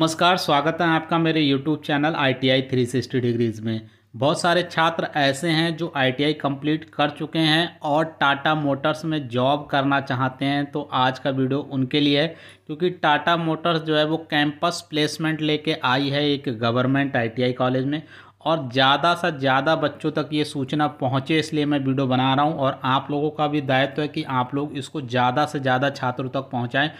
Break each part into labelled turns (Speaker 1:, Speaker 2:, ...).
Speaker 1: नमस्कार स्वागत है आपका मेरे YouTube channel ITI three sixty degrees में बहुत सारे छात्र ऐसे हैं जो आई टी आई कम्प्लीट कर चुके हैं और टाटा मोटर्स में जॉब करना चाहते हैं तो आज का वीडियो उनके लिए है क्योंकि टाटा मोटर्स जो है वो कैंपस प्लेसमेंट लेके आई है एक government ITI college में और ज़्यादा से ज़्यादा बच्चों तक ये सूचना पहुँचे इसलिए मैं वीडियो बना रहा हूँ और आप लोगों का भी दायित्व है कि आप लोग इसको ज़्यादा से ज़्यादा छात्रों तक पहुँचाएँ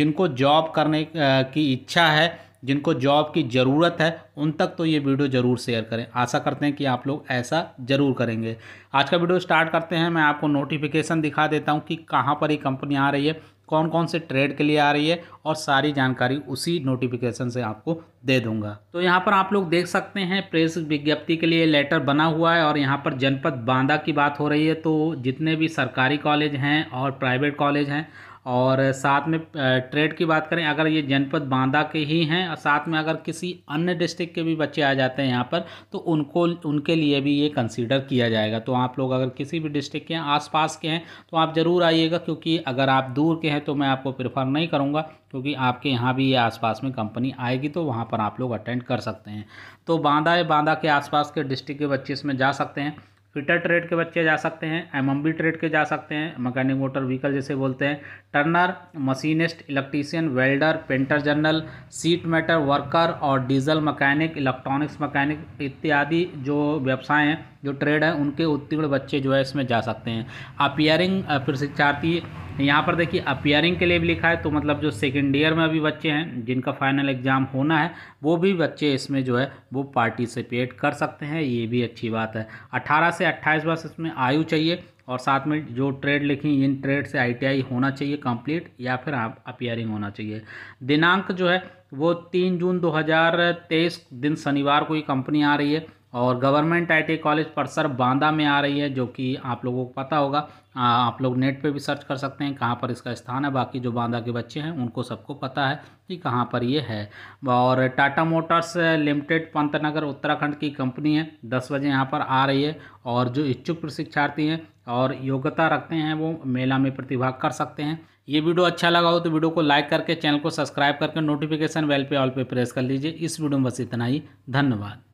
Speaker 1: जिनको जॉब करने की इच्छा है जिनको जॉब की ज़रूरत है उन तक तो ये वीडियो ज़रूर शेयर करें आशा करते हैं कि आप लोग ऐसा ज़रूर करेंगे आज का वीडियो स्टार्ट करते हैं मैं आपको नोटिफिकेशन दिखा देता हूँ कि कहाँ पर ये कंपनी आ रही है कौन कौन से ट्रेड के लिए आ रही है और सारी जानकारी उसी नोटिफिकेशन से आपको दे दूंगा तो यहाँ पर आप लोग देख सकते हैं प्रेस विज्ञप्ति के लिए लेटर बना हुआ है और यहाँ पर जनपद बांदा की बात हो रही है तो जितने भी सरकारी कॉलेज हैं और प्राइवेट कॉलेज हैं और साथ में ट्रेड की बात करें अगर ये जनपद बांदा के ही हैं और साथ में अगर किसी अन्य डिस्ट्रिक्ट के भी बच्चे आ जाते हैं यहाँ पर तो उनको उनके लिए भी ये कंसीडर किया जाएगा तो आप लोग अगर किसी भी डिस्ट्रिक्ट के हैं आसपास के हैं तो आप ज़रूर आइएगा क्योंकि अगर आप दूर के हैं तो मैं आपको प्रेफर नहीं करूँगा क्योंकि आपके यहाँ भी ये आसपास में कंपनी आएगी तो वहाँ पर आप लोग अटेंड कर सकते हैं तो बांदा या बांदा के आसपास के डिस्ट्रिक्ट के बच्चे इसमें जा सकते हैं फिटर ट्रेड के बच्चे जा सकते हैं एमएमबी ट्रेड के जा सकते हैं मकैनिक मोटर व्हीकल जैसे बोलते हैं turner machinist electrician welder painter general sheet metal worker और डीजल मकैनिक इलेक्ट्रॉनिक्स मकैनिक इत्यादि जो व्यवसाय हैं जो ट्रेड है उनके उत्तीर्ण बच्चे जो है इसमें जा सकते हैं अपियरिंग प्रशिक्षार्थी यहाँ पर देखिए अपियरिंग के लिए भी लिखा है तो मतलब जो सेकेंड ईयर में अभी बच्चे हैं जिनका फाइनल एग्ज़ाम होना है वो भी बच्चे इसमें जो है वो पार्टिसिपेट कर सकते हैं ये भी अच्छी बात है अठारह से अट्ठाईस वर्ष इसमें आयु चाहिए और साथ में जो ट्रेड लिखी इन ट्रेड से आईटीआई होना चाहिए कंप्लीट या फिर आप अपियरिंग होना चाहिए दिनांक जो है वो तीन जून 2023 दिन शनिवार को ये कंपनी आ रही है और गवर्नमेंट आई कॉलेज परसर बांदा में आ रही है जो कि आप लोगों को पता होगा आप लोग नेट पे भी सर्च कर सकते हैं कहाँ पर इसका स्थान है बाकी जो बांदा के बच्चे हैं उनको सबको पता है कि कहाँ पर ये है और टाटा मोटर्स लिमिटेड पंतनगर उत्तराखंड की कंपनी है दस बजे यहाँ पर आ रही है और जो इच्छुक प्रशिक्षार्थी हैं और योग्यता रखते हैं वो मेला में प्रतिभाग कर सकते हैं ये वीडियो अच्छा लगा हो तो वीडियो को लाइक करके चैनल को सब्सक्राइब करके नोटिफिकेशन बेल पे ऑल पे प्रेस कर लीजिए इस वीडियो में बस इतना ही धन्यवाद